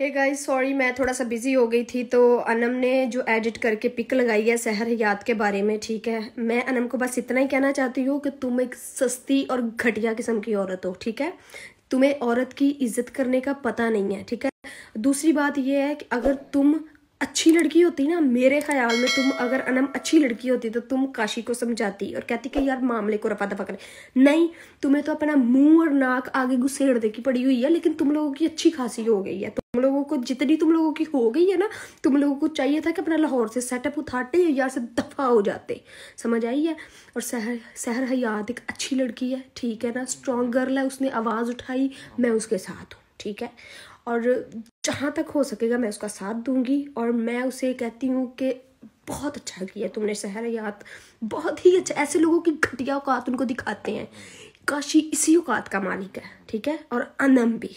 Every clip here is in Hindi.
हे गाइस सॉरी मैं थोड़ा सा बिज़ी हो गई थी तो अनम ने जो एडिट करके पिक लगाई है सहर याद के बारे में ठीक है मैं अनम को बस इतना ही कहना चाहती हूँ कि तुम एक सस्ती और घटिया किस्म की औरत हो ठीक है तुम्हें औरत की इज्जत करने का पता नहीं है ठीक है दूसरी बात यह है कि अगर तुम अच्छी लड़की होती ना मेरे ख्याल में तुम अगर अनम अच्छी लड़की होती तो तुम काशी को समझाती और कहती कि यार मामले को रफा दफा करें नहीं तुम्हें तो अपना मुंह और नाक आगे घुसेड़ दे की पड़ी हुई है लेकिन तुम लोगों की अच्छी खासी हो गई है तुम लोगों को जितनी तुम लोगों की हो गई है ना तुम लोगों को चाहिए था कि अपना लाहौर से सेटअप उठाते यार से दफा हो जाते समझ आई है और सहर सहर हयात एक अच्छी लड़की है ठीक है ना स्ट्रॉन्ग गर्ल है उसने आवाज़ उठाई मैं उसके साथ हूँ ठीक है और जहाँ तक हो सकेगा मैं उसका साथ दूंगी और मैं उसे कहती हूँ कि बहुत अच्छा किया तुमने शहर याद बहुत ही अच्छा ऐसे लोगों की घटिया औकात उनको दिखाते हैं काशी इसी औकात का मालिक है ठीक है और अनम भी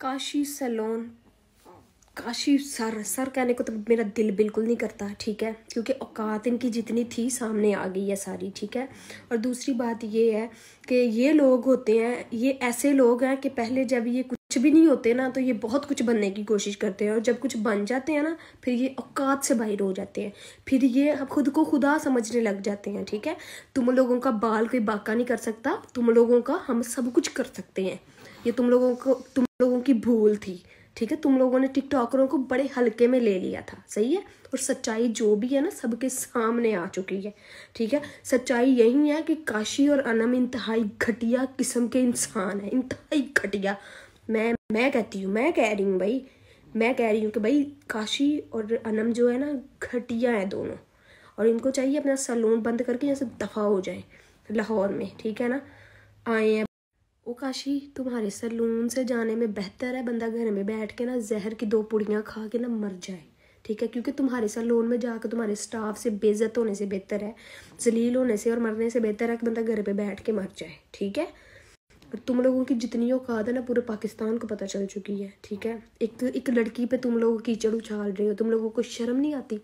काशी सलोन काशी सर सर कहने को तो मेरा दिल बिल्कुल नहीं करता ठीक है क्योंकि औकात इनकी जितनी थी सामने आ गई है सारी ठीक है और दूसरी बात ये है कि ये लोग होते हैं ये ऐसे लोग हैं कि पहले जब ये कुछ भी नहीं होते ना तो ये बहुत कुछ बनने की कोशिश करते हैं और जब कुछ बन जाते हैं ना फिर ये औकात से बाहर हो जाते हैं फिर ये हम खुद को खुदा समझने लग जाते हैं ठीक है तुम लोगों का बाल कोई बाका नहीं कर सकता तुम लोगों का हम सब कुछ कर सकते हैं ये तुम लोगों को तुम लोगों की भूल थी ठीक है तुम लोगों ने टिकटॉकरों को बड़े हल्के में ले लिया था सही है और सच्चाई जो भी है ना सबके सामने आ चुकी है ठीक है सच्चाई यही है कि काशी और अनम इंतहाई घटिया किस्म के इंसान है इंतहाई घटिया मैं मैं कहती हूँ मैं कह रही हूँ भाई मैं कह रही हूँ कि भाई काशी और अनम जो है ना घटिया है दोनों और इनको चाहिए अपना सलून बंद करके यहाँ से दफ़ा हो जाए लाहौर में ठीक है ना आए हैं ओ काशी तुम्हारे सलून से जाने में बेहतर है बंदा घर में बैठ के ना जहर की दो पुड़ियाँ खा के ना मर जाए ठीक है क्योंकि तुम्हारे सैलून में जाकर तुम्हारे स्टाफ से बेज़त होने से बेहतर है जलील होने से और मरने से बेहतर है कि बंदा घर पे बैठ के मर जाए ठीक है तुम लोगों की जितनी औकात है ना पूरे पाकिस्तान को पता चल चुकी है ठीक है एक एक लड़की पे तुम लोग कीचड़ उछाल रहे हो तुम लोगों को शर्म नहीं आती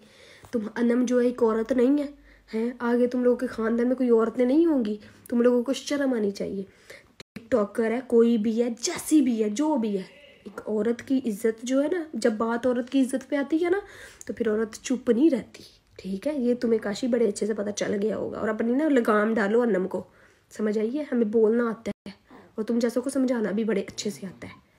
तुम अनम जो है एक औरत नहीं है हैं आगे तुम लोगों के ख़ानदान में कोई औरतें नहीं होंगी तुम लोगों को शर्म आनी चाहिए टिकटॉकर है कोई भी है जैसी भी है जो भी है एक औरत की इज्जत जो है ना जब बात औरत की इज्जत पे आती है ना तो फिर औरत चुप नहीं रहती ठीक है ये तुम्हें काशी बड़े अच्छे से पता चल गया होगा और अपनी ना लगाम डालो अनम को समझ आइए हमें बोलना आता है और तुम जैसों को समझाना भी बड़े अच्छे से आता है